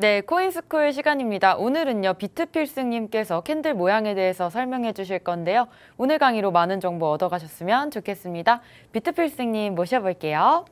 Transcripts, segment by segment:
네, 코인스쿨 시간입니다. 오늘은요, 비트필승님께서 캔들 모양에 대해서 설명해 주실 건데요. 오늘 강의로 많은 정보 얻어가셨으면 좋겠습니다. 비트필승님 모셔볼게요.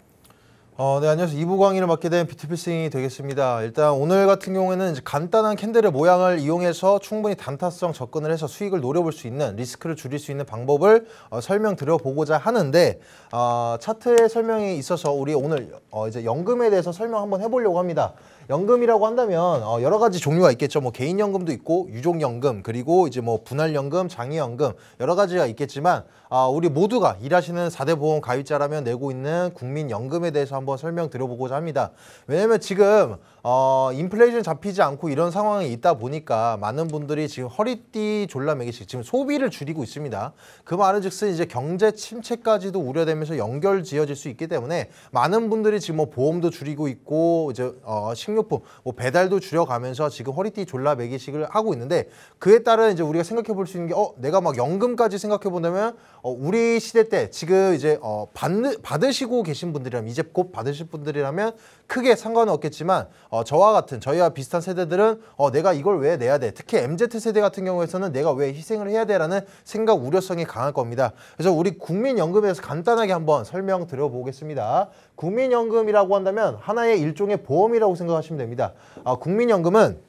어, 네, 안녕하세요. 2부 강의를 맡게 된 비트필승이 되겠습니다. 일단 오늘 같은 경우에는 간단한 캔들의 모양을 이용해서 충분히 단타성 접근을 해서 수익을 노려볼 수 있는 리스크를 줄일 수 있는 방법을 어, 설명드려보고자 하는데 어, 아, 차트의 설명이 있어서 우리 오늘 어, 이제 연금에 대해서 설명 한번 해보려고 합니다. 연금이라고 한다면 어, 여러 가지 종류가 있겠죠. 뭐 개인연금도 있고 유족연금 그리고 이제 뭐 분할연금, 장애연금 여러 가지가 있겠지만 아, 우리 모두가 일하시는 사대 보험 가입자라면 내고 있는 국민연금에 대해서 한번 설명드려보고자 합니다. 왜냐면 하 지금 어, 인플레이션 잡히지 않고 이런 상황이 있다 보니까 많은 분들이 지금 허리띠 졸라매기식 지금 소비를 줄이고 있습니다. 그 말은 즉슨 이제 경제 침체까지도 우려되면서 연결 지어질 수 있기 때문에 많은 분들이 지금 뭐 보험도 줄이고 있고 이제 어, 식료 식료품, 뭐 배달도 줄여가면서 지금 허리띠 졸라 매기식을 하고 있는데 그에 따른 이제 우리가 생각해 볼 수 있는 게 어 내가 막 연금까지 생각해 본다면 어, 우리 시대 때 지금 이제 어, 받는 받으시고 계신 분들이라면 이제 곧 받으실 분들이라면 크게 상관은 없겠지만 어, 저와 같은 저희와 비슷한 세대들은 어, 내가 이걸 왜 내야 돼? 특히 MZ 세대 같은 경우에서는 내가 왜 희생을 해야 돼라는 생각 우려성이 강할 겁니다. 그래서 우리 국민연금에 서 간단하게 한번 설명 드려보겠습니다. 국민연금이라고 한다면 하나의 일종의 보험이라고 생각하시면 됩니다. 아, 국민연금은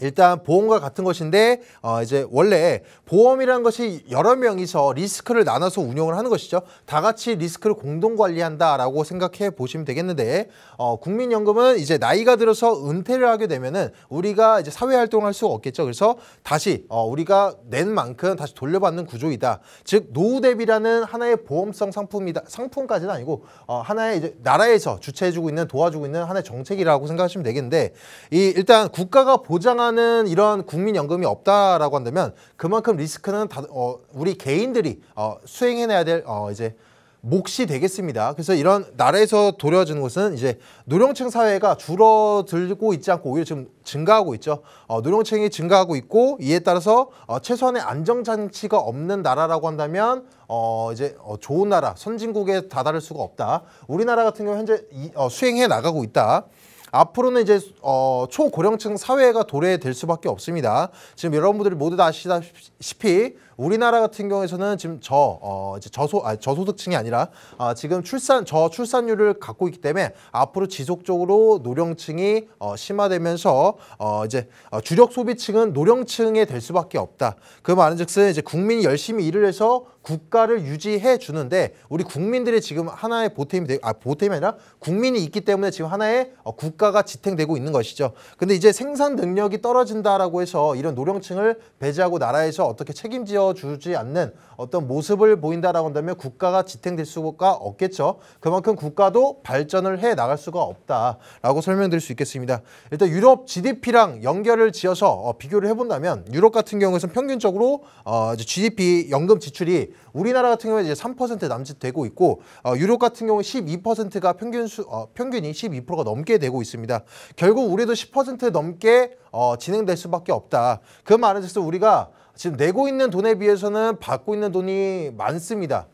일단 보험과 같은 것인데 어 이제 원래 보험이라는 것이 여러 명이서 리스크를 나눠서 운영을 하는 것이죠. 다 같이 리스크를 공동 관리한다라고 생각해 보시면 되겠는데 어 국민연금은 이제 나이가 들어서 은퇴를 하게 되면은 우리가 이제 사회 활동할 수가 없겠죠. 그래서 다시 어 우리가 낸 만큼 다시 돌려받는 구조이다. 즉 노후 대비라는 하나의 보험성 상품이다. 상품까지는 아니고 어 하나의 이제 나라에서 주최해 주고 있는 도와주고 있는 하나의 정책이라고 생각하시면 되겠는데 이 일단 국가가 보장한 동안은 이러한 국민연금이 없다라고 한다면 그만큼 리스크는 다, 어, 우리 개인들이 어, 수행해내야 될 어, 이제 몫이 되겠습니다. 그래서 이런 나라에서 도려지는 것은 이제 노령층 사회가 줄어들고 있지 않고 오히려 지금 증가하고 있죠. 어, 노령층이 증가하고 있고 이에 따라서 어, 최소한의 안정장치가 없는 나라라고 한다면 어, 이제 어, 좋은 나라, 선진국에 다다를 수가 없다. 우리나라 같은 경우 현재 이, 어, 수행해 나가고 있다. 앞으로는 이제 어, 초고령층 사회가 도래될 수밖에 없습니다. 지금 여러분들이 모두 다 아시다시피 우리나라 같은 경우에서는 지금 저 어, 이제 저소 아, 저소득층이 아니라 아, 지금 출산 저 출산율을 갖고 있기 때문에 앞으로 지속적으로 노령층이 어, 심화되면서 어, 이제 어, 주력 소비층은 노령층에 될 수밖에 없다. 그 말은즉슨 이제 국민이 열심히 일을 해서 국가를 유지해 주는데 우리 국민들이 지금 하나의 보탬이 되, 아 보탬이 아니라 국민이 있기 때문에 지금 하나의 어, 국가가 지탱되고 있는 것이죠. 근데 이제 생산 능력이 떨어진다라고 해서 이런 노령층을 배제하고 나라에서 어떻게 책임지어 주지 않는 어떤 모습을 보인다라고 한다면 국가가 지탱될 수가 없겠죠. 그만큼 국가도 발전을 해 나갈 수가 없다라고 설명드릴 수 있겠습니다. 일단 유럽 GDP랑 연결을 지어서 어, 비교를 해본다면 유럽 같은 경우에는 평균적으로 어, GDP 연금 지출이 우리나라 같은 경우에 이제 3% 남짓 되고 있고 어, 유럽 같은 경우 12%가 평균 수, 어, 평균이 12%가 넘게 되고 있습니다. 결국 우리도 10% 넘게 어, 진행될 수밖에 없다. 그 말은 즉슨 우리가 지금 내고 있는 돈에 비해서는 받고 있는 돈이 많습니다.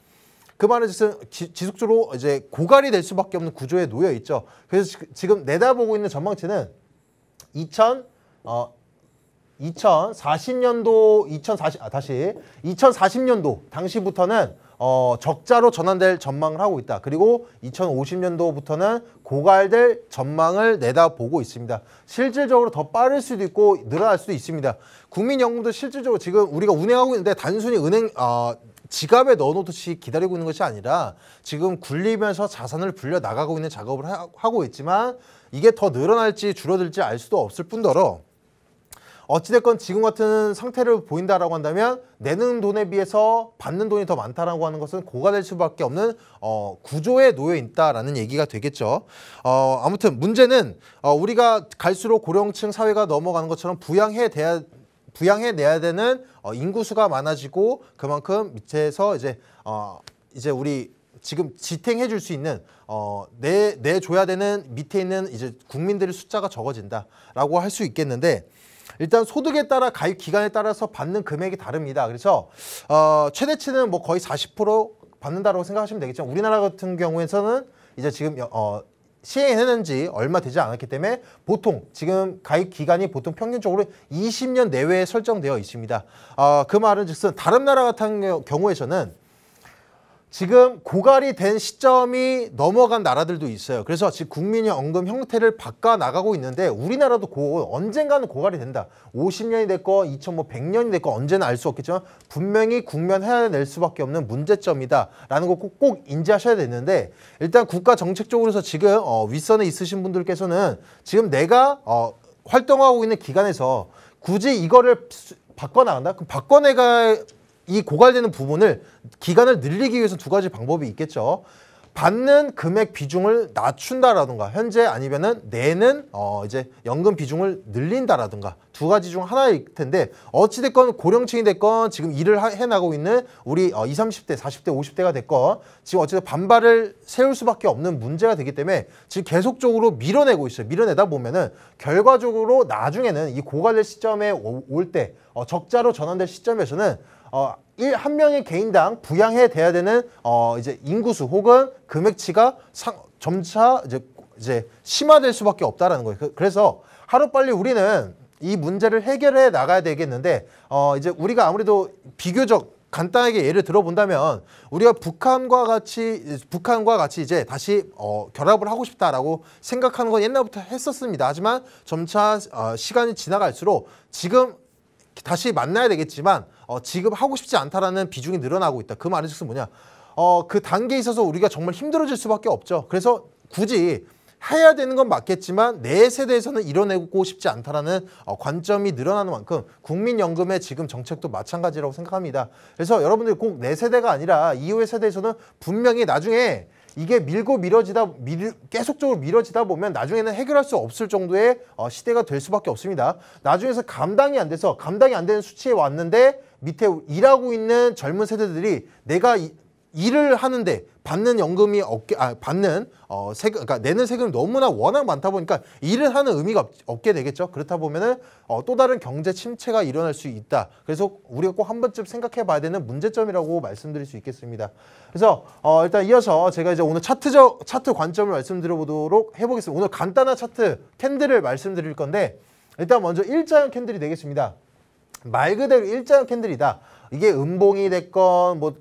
그 말은 지속적으로 이제 고갈이 될 수밖에 없는 구조에 놓여 있죠. 그래서 지금 내다보고 있는 전망치는 2000 어, 2040년도 2040아 다시 2040년도 당시부터는 어, 적자로 전환될 전망을 하고 있다. 그리고 2050년도부터는 고갈될 전망을 내다보고 있습니다. 실질적으로 더 빠를 수도 있고 늘어날 수도 있습니다. 국민연금도 실질적으로 지금 우리가 운행하고 있는데 단순히 은행 어, 지갑에 넣어놓듯이 기다리고 있는 것이 아니라 지금 굴리면서 자산을 불려 나가고 있는 작업을 하, 하고 있지만 이게 더 늘어날지 줄어들지 알 수도 없을 뿐더러 어찌됐건 지금 같은 상태를 보인다라고 한다면 내는 돈에 비해서 받는 돈이 더 많다라고 하는 것은 고가될 수밖에 없는 어, 구조에 놓여 있다라는 얘기가 되겠죠. 어, 아무튼 문제는 어, 우리가 갈수록 고령층 사회가 넘어가는 것처럼 부양해 돼야 부양해 내야 되는 어, 인구수가 많아지고 그만큼 밑에서 이제 어, 이제 우리 지금 지탱해 줄 수 있는 어, 내, 내줘야 되는 밑에 있는 이제 국민들의 숫자가 적어진다라고 할 수 있겠는데 일단 소득에 따라 가입 기간에 따라서 받는 금액이 다릅니다. 그래서 어, 최대치는 뭐 거의 40% 받는다라고 생각하시면 되겠죠. 우리나라 같은 경우에서는 이제 지금 어, 시행했는 지 얼마 되지 않았기 때문에 보통 지금 가입 기간이 보통 평균적으로 20년 내외에 설정되어 있습니다. 어, 그 말은 즉슨 다른 나라 같은 경우에서는 지금 고갈이 된 시점이 넘어간 나라들도 있어요. 그래서 지금 국민의 언금 형태를 바꿔 나가고 있는데 우리나라도 고, 언젠가는 고갈이 된다. 50년이 됐건 2100년이 뭐 됐건 언제나 알 수 없겠지만 분명히 국면해낼 수밖에 없는 문제점이다라는 거꼭꼭 인지하셔야 되는데 일단 국가 정책적으로서 지금 어, 윗선에 있으신 분들께서는 지금 내가 어, 활동하고 있는 기관에서 굳이 이거를 바꿔 나간다? 그럼 바꿔내가 이 고갈되는 부분을 기간을 늘리기 위해서 두 가지 방법이 있겠죠. 받는 금액 비중을 낮춘다라든가 현재 아니면은 내는 어 이제 연금 비중을 늘린다라든가 두 가지 중 하나일 텐데 어찌됐건 고령층이 됐건 지금 일을 해나고 있는 우리 어, 20, 30대, 40대, 50대가 됐건 지금 어쨌든 반발을 세울 수밖에 없는 문제가 되기 때문에 지금 계속적으로 밀어내고 있어요. 밀어내다 보면은 결과적으로 나중에는 이 고갈될 시점에 올 때, 어, 적자로 전환될 시점에서는 어, 일, 한 명의 개인당 부양해 돼야 되는 어, 이제 인구수 혹은 금액치가 상, 점차 이제, 이제 심화될 수밖에 없다라는 거예요. 그, 그래서 하루빨리 우리는 이 문제를 해결해 나가야 되겠는데 어, 이제 우리가 아무래도 비교적 간단하게 예를 들어본다면 우리가 북한과 같이 북한과 같이 이제 다시 어, 결합을 하고 싶다라고 생각하는 건 옛날부터 했었습니다. 하지만 점차 어, 시간이 지나갈수록 지금 다시 만나야 되겠지만 어, 지금 하고 싶지 않다라는 비중이 늘어나고 있다. 그 말은 뭐냐? 어, 그 단계에 있어서 우리가 정말 힘들어질 수밖에 없죠. 그래서 굳이 해야 되는 건 맞겠지만 내 세대에서는 이뤄내고 싶지 않다라는 어, 관점이 늘어나는 만큼 국민연금의 지금 정책도 마찬가지라고 생각합니다. 그래서 여러분들 이꼭 내 세대가 아니라 이후의 세대에서는 분명히 나중에 이게 밀고 밀어지다 밀, 계속적으로 밀어지다 보면 나중에는 해결할 수 없을 정도의 어, 시대가 될 수밖에 없습니다. 나중에서 감당이 안 돼서 감당이 안 되는 수치에 왔는데 밑에 일하고 있는 젊은 세대들이 내가 이, 일을 하는데 받는 연금이 없게 아 받는 어 세금 그러니까 내는 세금이 너무나 워낙 많다 보니까 일을 하는 의미가 없, 게 되겠죠. 그렇다 보면은 어, 또 다른 경제 침체가 일어날 수 있다. 그래서 우리가 꼭 한 번쯤 생각해 봐야 되는 문제점이라고 말씀드릴 수 있겠습니다. 그래서 어 일단 이어서 제가 이제 오늘 차트적 차트 관점을 말씀드려 보도록 해 보겠습니다. 오늘 간단한 차트 캔들을 말씀드릴 건데 일단 먼저 일자형 캔들이 되겠습니다. 말 그대로 일자형 캔들이다. 이게 음봉이 됐건 뭐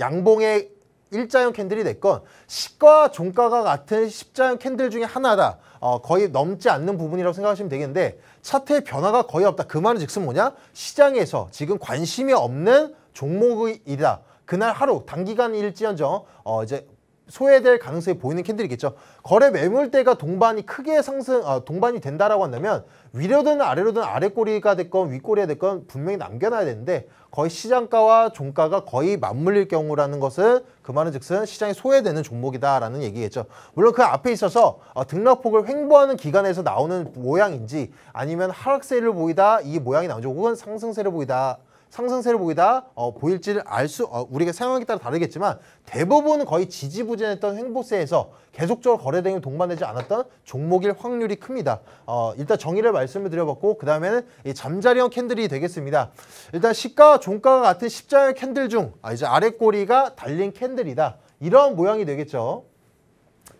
양봉의 일자형 캔들이 됐건 시가와 종가가 같은 십자형 캔들 중에 하나다. 어, 거의 넘지 않는 부분이라고 생각하시면 되겠는데 차트의 변화가 거의 없다. 그 말은 즉슨 뭐냐? 시장에서 지금 관심이 없는 종목이다. 그날 하루 단기간 일지연정 어, 이제 소외될 가능성이 보이는 캔들이겠죠. 거래 매물대가 동반이 크게 상승, 아, 동반이 된다라고 한다면 위로든 아래로든 아래 꼬리가 됐건 윗 꼬리가 됐건 분명히 남겨놔야 되는데 거의 시장가와 종가가 거의 맞물릴 경우라는 것은 그 말은 즉슨 시장이 소외되는 종목이다라는 얘기겠죠. 물론 그 앞에 있어서 어, 등락폭을 횡보하는 기간에서 나오는 모양인지 아니면 하락세를 보이다 이 모양이 나오죠. 혹은 상승세를 보이다 상승세를 보이다 어, 보일지를 알 수 어, 우리가 사용하기 따라 다르겠지만 대부분은 거의 지지부진했던 횡보세에서 계속적으로 거래대금 동반되지 않았던 종목일 확률이 큽니다. 어, 일단 정의를 말씀을 드려봤고 그 다음에는 잠자리형 캔들이 되겠습니다. 일단 시가 종가가 같은 십자형 캔들 중 아, 이제 아래 꼬리가 달린 캔들이다. 이런 모양이 되겠죠.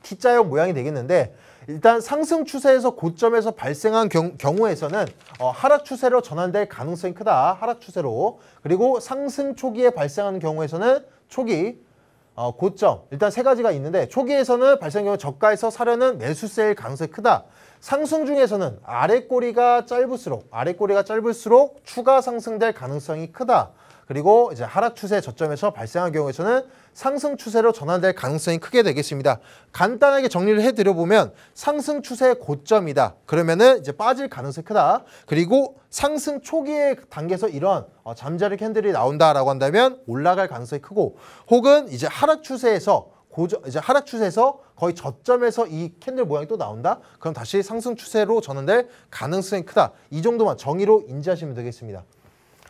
T자형 모양이 되겠는데 일단 상승 추세에서 고점에서 발생한 경, 경우에서는 어, 하락 추세로 전환될 가능성이 크다. 하락 추세로. 그리고 상승 초기에 발생하는 경우에서는 초기 어, 고점 일단 세 가지가 있는데 초기에서는 발생 경우 저가에서 사려는 매수세일 가능성이 크다. 상승 중에서는 아래 꼬리가 짧을수록 아래 꼬리가 짧을수록 추가 상승될 가능성이 크다. 그리고 이제 하락 추세 저점에서 발생한 경우에서는 상승 추세로 전환될 가능성이 크게 되겠습니다. 간단하게 정리를 해드려 보면 상승 추세 의 고점이다. 그러면은 이제 빠질 가능성이 크다. 그리고 상승 초기의 단계에서 이런 어, 잠자리 캔들이 나온다라고 한다면 올라갈 가능성이 크고 혹은 이제 하락 추세에서 고점 이제 하락 추세에서 거의 저점에서 이 캔들 모양이 또 나온다? 그럼 다시 상승 추세로 전환될 가능성이 크다. 이 정도만 정의로 인지하시면 되겠습니다.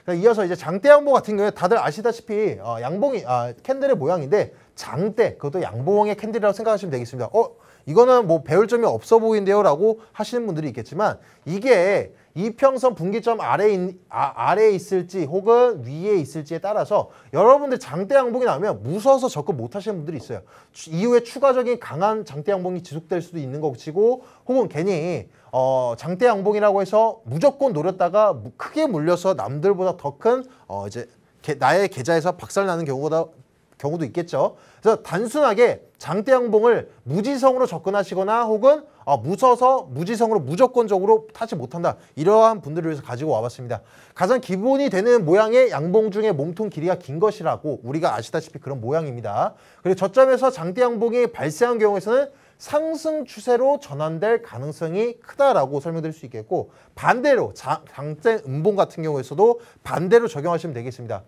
그러니까 이어서 이제 장대 양봉 같은 경우에 다들 아시다시피 어, 양봉이 아, 캔들의 모양인데 장대 그것도 양봉의 캔들이라고 생각하시면 되겠습니다. 어 이거는 뭐 배울 점이 없어 보이는데요라고 하시는 분들이 있겠지만 이게 이평선 분기점 아래에, 아, 래에 있을지 혹은 위에 있을지에 따라서 여러분들 장대 양봉이 나오면 무서워서 접근 못 하시는 분들이 있어요. 이후에 추가적인 강한 장대 양봉이 지속될 수도 있는 것이고 혹은 괜히 어, 장대 양봉이라고 해서 무조건 노렸다가 크게 물려서 남들보다 더 큰 어, 이제 나의 계좌에서 박살나는 경우보다 경우도 있겠죠. 그래서 단순하게 장대양봉을 무지성으로 접근하시거나 혹은 어, 무서서 무지성으로 무조건적으로 타지 못한다. 이러한 분들을 위해서 가지고 와봤습니다. 가장 기본이 되는 모양의 양봉 중에 몸통 길이가 긴 것이라고 우리가 아시다시피 그런 모양입니다. 그리고 저점에서 장대양봉이 발생한 경우에서는 상승 추세로 전환될 가능성이 크다라고 설명드릴 수 있겠고 반대로 장, 장대 음봉 같은 경우에서도 반대로 적용하시면 되겠습니다.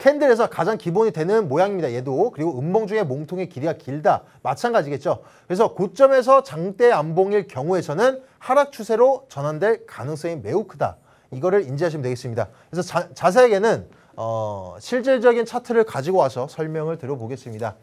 캔들에서 가장 기본이 되는 모양입니다. 얘도 그리고 음봉 중에 몸통의 길이가 길다. 마찬가지겠죠. 그래서 고점에서 장대 안봉일 경우에서는 하락 추세로 전환될 가능성이 매우 크다. 이거를 인지하시면 되겠습니다. 그래서 자, 자세하게는 어, 실질적인 차트를 가지고 와서 설명을 들어보겠습니다.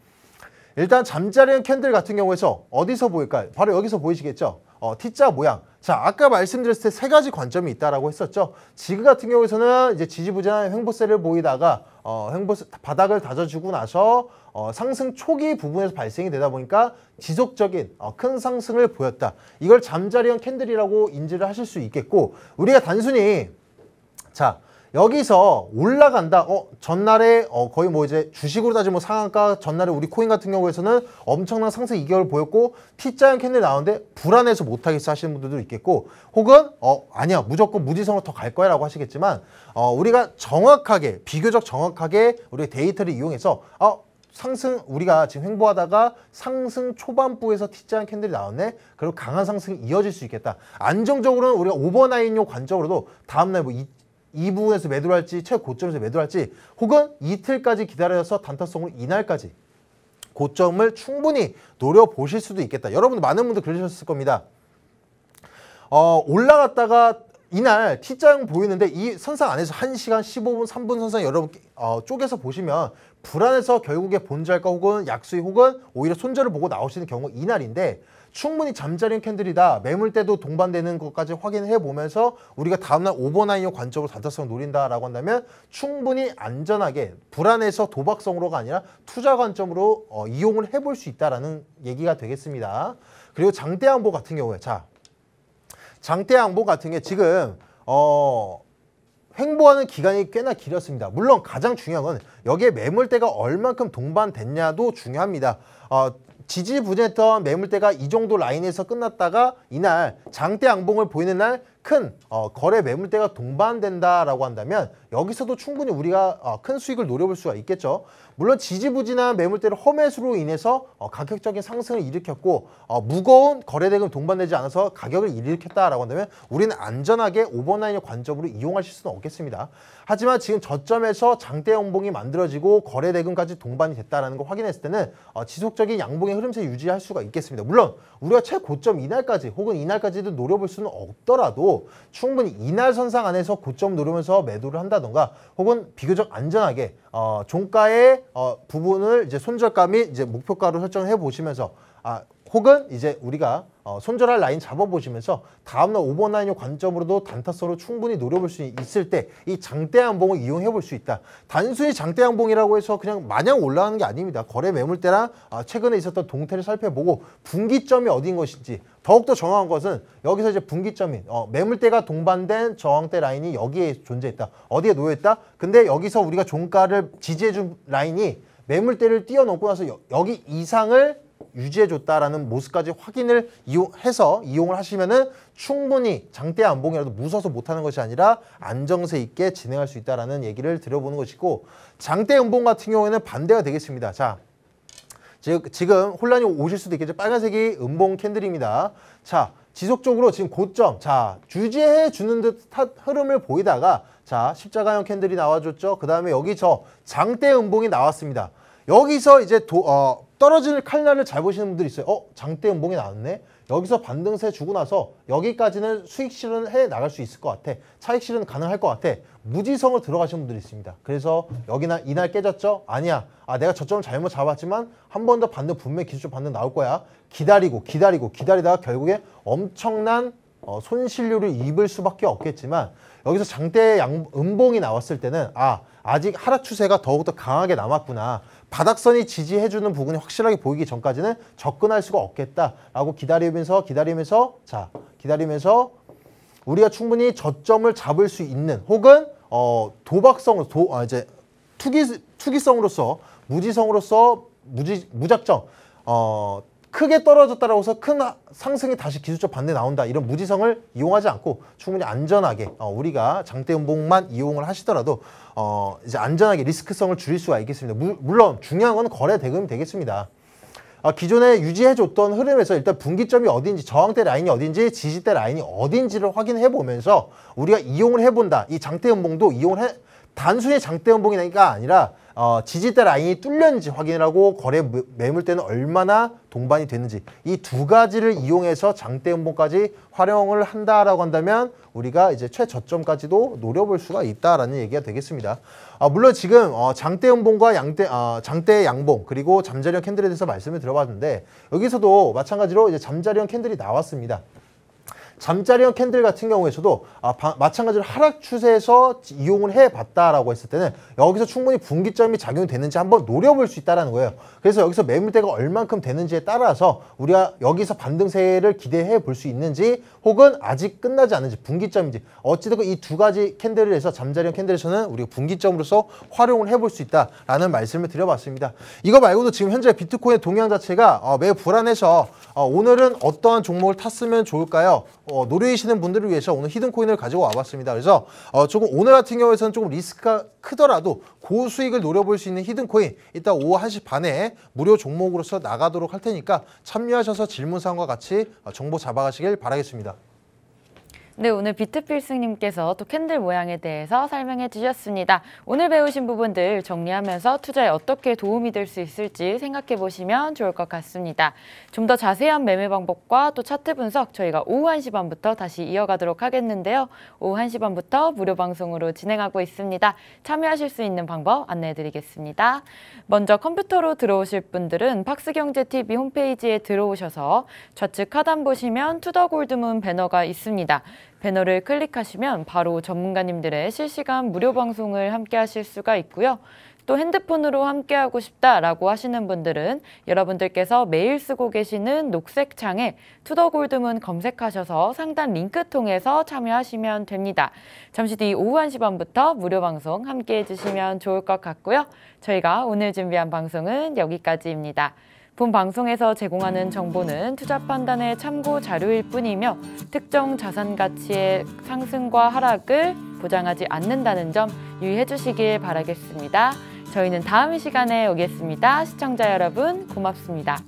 일단 잠자리형 캔들 같은 경우에서 어디서 보일까요? 바로 여기서 보이시겠죠? 어, T자 모양. 자, 아까 말씀드렸을 때 세 가지 관점이 있다라고 했었죠. 지그 같은 경우에서는 이제 지지부진한 횡보세를 보이다가 어, 횡보 세 바닥을 다져주고 나서 어, 상승 초기 부분에서 발생이 되다 보니까 지속적인 어, 큰 상승을 보였다. 이걸 잠자리형 캔들이라고 인지를 하실 수 있겠고 우리가 단순히 자 여기서 올라간다. 어, 전날에 어, 거의 뭐 이제 주식으로 따지면 뭐 상한가 전날에 우리 코인 같은 경우에서는 엄청난 상승 2개월 보였고 T자형 캔들 나오는데 불안해서 못하겠어 하시는 분들도 있겠고 혹은 어, 아니야 무조건 무지성으로 더 갈 거야 라고 하시겠지만 어, 우리가 정확하게 비교적 정확하게 우리 데이터를 이용해서 어, 상승 우리가 지금 횡보하다가 상승 초반부에서 T자형 캔들이 나왔네 그리고 강한 상승이 이어질 수 있겠다 안정적으로는 우리가 오버나인용 관점으로도 다음날 뭐이 부분에서 매도를 할지 최고점에서 매도를 할지 혹은 이틀까지 기다려서 단타성으로 이날까지 고점을 충분히 노려보실 수도 있겠다. 여러분 들 많은 분들 그러셨을 겁니다. 어, 올라갔다가 이날 T자형 보이는데 이 선상 안에서 1시간 15분 3분 선상 여러분 어, 쪼개서 보시면 불안해서 결국에 본절가 혹은 약수익 혹은 오히려 손절을 보고 나오시는 경우 이날인데 충분히 잠자린 캔들이다. 매물 대도 동반되는 것까지 확인해 보면서 우리가 다음날 오버나이어 관점으로 단타성을 노린다라고 한다면 충분히 안전하게 불안해서 도박성으로가 아니라 투자 관점으로 어, 이용을 해 볼 수 있다라는 얘기가 되겠습니다. 그리고 장대양보 같은 경우에 자 장대양보 같은 게 지금 어. 횡보하는 기간이 꽤나 길었습니다. 물론 가장 중요한 건 여기에 매물대가 얼만큼 동반됐냐도 중요합니다. 어, 지지부진했던 매물대가 이 정도 라인에서 끝났다가 이날 장대 양봉을 보이는 날큰 어, 거래 매물대가 동반된다라고 한다면 여기서도 충분히 우리가 어, 큰 수익을 노려볼 수가 있겠죠. 물론 지지부진한 매물대를 험해수로 인해서 어, 가격적인 상승을 일으켰고 어, 무거운 거래대금 동반되지 않아서 가격을 일으켰다라고 한다면 우리는 안전하게 5번 라인의 관점으로 이용하실 수는 없겠습니다. 하지만 지금 저점에서 장대 연봉이 만들어지고 거래대금까지 동반이 됐다는 걸 확인했을 때는 어, 지속적인 양봉의 흐름세 유지할 수가 있겠습니다. 물론 우리가 최고점 이날까지 혹은 이날까지도 노려볼 수는 없더라도 하고 충분히 이날 선상 안에서 고점 노리면서 매도를 한다던가 혹은 비교적 안전하게 어, 종가의 어, 부분을 이제 손절가 및 이제 목표가로 설정해 보시면서 아, 혹은 이제 우리가 어, 손절할 라인 잡아보시면서 다음날 5번 라인의 관점으로도 단타서로 충분히 노려볼 수 있을 때 이 장대 양봉을 이용해 볼 수 있다. 단순히 장대 양봉이라고 해서 그냥 마냥 올라가는 게 아닙니다. 거래 매물대랑 어, 아, 최근에 있었던 동태를 살펴보고 분기점이 어디인 것인지 더욱더 정확한 것은 여기서 이제 분기점인 어, 매물대가 동반된 저항대 라인이 여기에 존재했다. 어디에 놓여있다? 근데 여기서 우리가 종가를 지지해준 라인이 매물대를 뛰어넘고 나서 여, 여기 이상을 유지해줬다라는 모습까지 확인을 이용, 해서 이용을 하시면은 충분히 장대 안봉이라도 무서워서 못하는 것이 아니라 안정세 있게 진행할 수 있다라는 얘기를 드려보는 것이고 장대 음봉 같은 경우에는 반대가 되겠습니다. 자. 즉, 지금 혼란이 오실 수도 있겠죠. 빨간색이 음봉 캔들입니다. 자, 지속적으로 지금 고점, 자, 유지해 주는 듯한 흐름을 보이다가, 자, 십자가형 캔들이 나와줬죠. 그 다음에 여기 저 장대 음봉이 나왔습니다. 여기서 이제 도, 어, 떨어지는 칼날을 잘 보시는 분들이 있어요. 어? 장대 음봉이 나왔네? 여기서 반등세 주고 나서 여기까지는 수익 실현 해 나갈 수 있을 것 같아. 차익 실현 가능할 것 같아. 무지성을 들어가시는 분들이 있습니다. 그래서 여기나 이날 깨졌죠? 아니야. 아 내가 저점을 잘못 잡았지만 한 번 더 반등 분명히 기술적 반등 나올 거야. 기다리고 기다리고 기다리다가 결국에 엄청난 어, 손실률을 입을 수밖에 없겠지만 여기서 장대 양, 음봉이 나왔을 때는 아 아직 하락 추세가 더욱더 강하게 남았구나. 바닥선이 지지해주는 부분이 확실하게 보이기 전까지는 접근할 수가 없겠다라고 기다리면서 기다리면서 자 기다리면서 우리가 충분히 저점을 잡을 수 있는 혹은 어 도박성으로 도 아, 이제 투기 투기성으로서 무지성으로서 무지 무작정 어 크게 떨어졌다라고 해서 큰 상승이 다시 기술적 반대 나온다 이런 무지성을 이용하지 않고 충분히 안전하게 어, 우리가 장대 운봉만 이용을 하시더라도 어, 이제 안전하게 리스크성을 줄일 수가 있겠습니다. 무, 물론 중요한 건 거래 대금이 되겠습니다. 어, 기존에 유지해줬던 흐름에서 일단 분기점이 어딘지 저항대 라인이 어딘지 지지대 라인이 어딘지를 확인해 보면서 우리가 이용을 해본다. 이 장대 연봉도 이용을 해 단순히 장대 연봉이 니까 아니라 어, 지지대 라인이 뚫렸는지 확인을 하고 거래 매물대는 얼마나 동반이 되는지 이 두 가지를 이용해서 장대 음봉까지 활용을 한다라고 한다면 우리가 이제 최저점까지도 노려볼 수가 있다라는 얘기가 되겠습니다. 아, 물론 지금 어, 장대 음봉과 양대 어, 장대 양봉 그리고 잠자리형 캔들에 대해서 말씀을 들어봤는데 여기서도 마찬가지로 이제 잠자리형 캔들이 나왔습니다. 잠자리형 캔들 같은 경우에서도 아, 바, 마찬가지로 하락 추세에서 이용을 해봤다라고 했을 때는 여기서 충분히 분기점이 작용되는지 한번 노려볼 수있다는 거예요. 그래서 여기서 매물대가 얼만큼 되는지에 따라서 우리가 여기서 반등세를 기대해 볼 수 있는지 혹은 아직 끝나지 않은지 분기점인지 어찌됐건 이 두 가지 캔들을 해서 잠자리형 캔들에서는 우리가 분기점으로서 활용을 해 볼 수 있다라는 말씀을 드려봤습니다. 이거 말고도 지금 현재 비트코인의 동향 자체가 어, 매우 불안해서 어, 오늘은 어떠한 종목을 탔으면 좋을까요? 어, 노이시는 분들을 위해서 오늘 히든 코인을 가지고 와봤습니다. 그래서 어, 조금 오늘 같은 경우에서는 조금 리스크가 크더라도 고수익을 노려볼 수 있는 히든 코인 이따 오후 1시 반에 무료 종목으로서 나가도록 할 테니까 참여하셔서 질문사항과 같이 어, 정보 잡아가시길 바라겠습니다. 네, 오늘 비트필스님께서또 캔들 모양에 대해서 설명해 주셨습니다. 오늘 배우신 부분들 정리하면서 투자에 어떻게 도움이 될 수 있을지 생각해 보시면 좋을 것 같습니다. 좀 더 자세한 매매 방법과 또 차트 분석 저희가 오후 1시 반부터 다시 이어가도록 하겠는데요. 오후 1시 반부터 무료 방송으로 진행하고 있습니다. 참여하실 수 있는 방법 안내해 드리겠습니다. 먼저 컴퓨터로 들어오실 분들은 박스경제TV 홈페이지에 들어오셔서 좌측 하단 보시면 투더골드문 배너가 있습니다. 배너를 클릭하시면 바로 전문가님들의 실시간 무료 방송을 함께 하실 수가 있고요. 또 핸드폰으로 함께하고 싶다라고 하시는 분들은 여러분들께서 매일 쓰고 계시는 녹색 창에 투더골드문 검색하셔서 상단 링크 통해서 참여하시면 됩니다. 잠시 뒤 오후 1시 반부터 무료 방송 함께해 주시면 좋을 것 같고요. 저희가 오늘 준비한 방송은 여기까지입니다. 본 방송에서 제공하는 정보는 투자 판단의 참고 자료일 뿐이며 특정 자산 가치의 상승과 하락을 보장하지 않는다는 점 유의해 주시길 바라겠습니다. 저희는 다음 시간에 오겠습니다. 시청자 여러분 고맙습니다.